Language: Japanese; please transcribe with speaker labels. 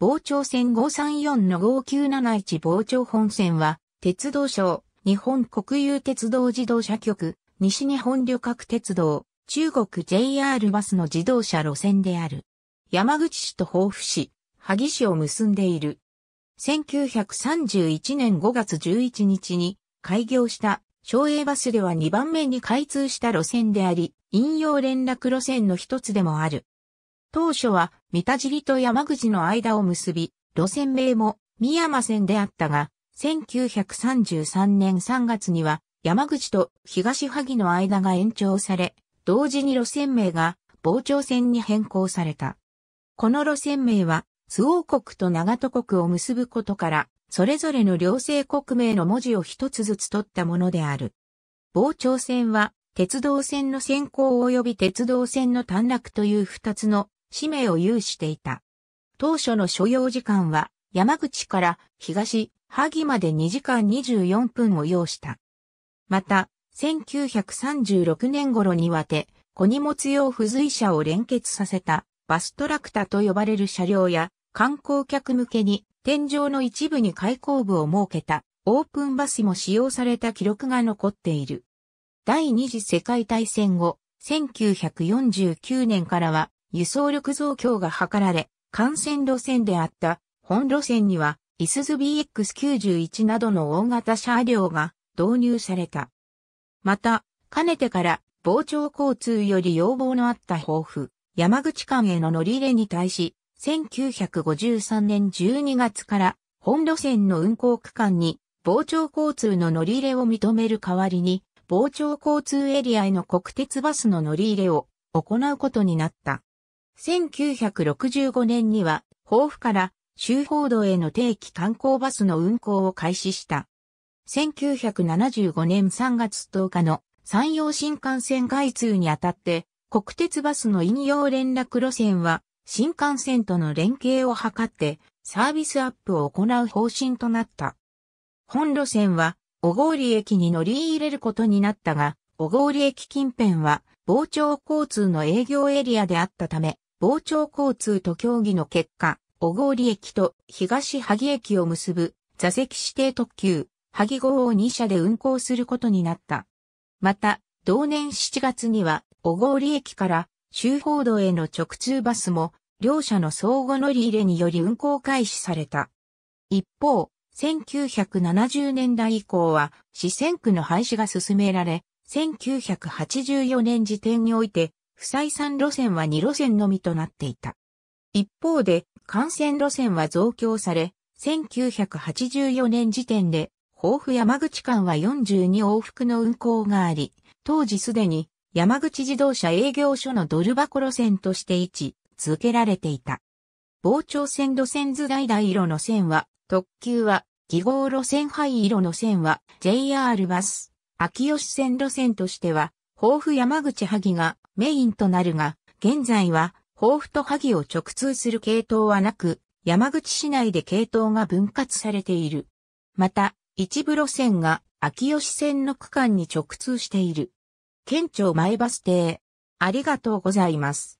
Speaker 1: 傍聴線534の5971傍聴本線は、鉄道省、日本国有鉄道自動車局、西日本旅客鉄道、中国 JR バスの自動車路線である。山口市と豊富市、萩市を結んでいる。1931年5月11日に開業した省営バスでは2番目に開通した路線であり、引用連絡路線の一つでもある。当初は三田尻と山口の間を結び、路線名も三山線であったが、1933年3月には山口と東萩の間が延長され、同時に路線名が傍聴線に変更された。この路線名は、都王国と長戸国を結ぶことから、それぞれの両政国名の文字を一つずつ取ったものである。傍聴線は、鉄道線の先行及び鉄道線の短絡という二つの使命を有していた。当初の所要時間は山口から東、萩まで2時間24分を要した。また、1936年頃にわて、小荷物用付随車を連結させたバストラクタと呼ばれる車両や観光客向けに天井の一部に開口部を設けたオープンバスも使用された記録が残っている。第二次世界大戦後、1949年からは輸送力増強が図られ、幹線路線であった本路線には、イスズ BX91 などの大型車両が導入された。また、かねてから傍聴交通より要望のあった抱負、山口間への乗り入れに対し、1953年12月から本路線の運行区間に傍聴交通の乗り入れを認める代わりに、傍聴交通エリアへの国鉄バスの乗り入れを行うことになった。1965年には、豊府から周報道への定期観光バスの運行を開始した。1975年3月10日の山陽新幹線開通にあたって、国鉄バスの引用連絡路線は、新幹線との連携を図って、サービスアップを行う方針となった。本路線は、小郡駅に乗り入れることになったが、小郡駅近辺は、傍聴交通の営業エリアであったため、傍聴交通と協議の結果、小郡駅と東萩駅を結ぶ座席指定特急、萩号を2社で運行することになった。また、同年7月には、小郡駅から周報道への直通バスも、両社の相互乗り入れにより運行開始された。一方、1970年代以降は、四川区の廃止が進められ、1984年時点において、不採算路線は2路線のみとなっていた。一方で、幹線路線は増強され、1984年時点で、豊富山口間は42往復の運行があり、当時すでに山口自動車営業所のドル箱路線として位置続けられていた。傍聴線路線図代々色の線は、特急は、記号路線灰色の線は、JR バス、秋吉線路線としては、豊富山口萩がメインとなるが、現在は、豊富と萩を直通する系統はなく、山口市内で系統が分割されている。また、一部路線が秋吉線の区間に直通している。県庁前バス停。ありがとうございます。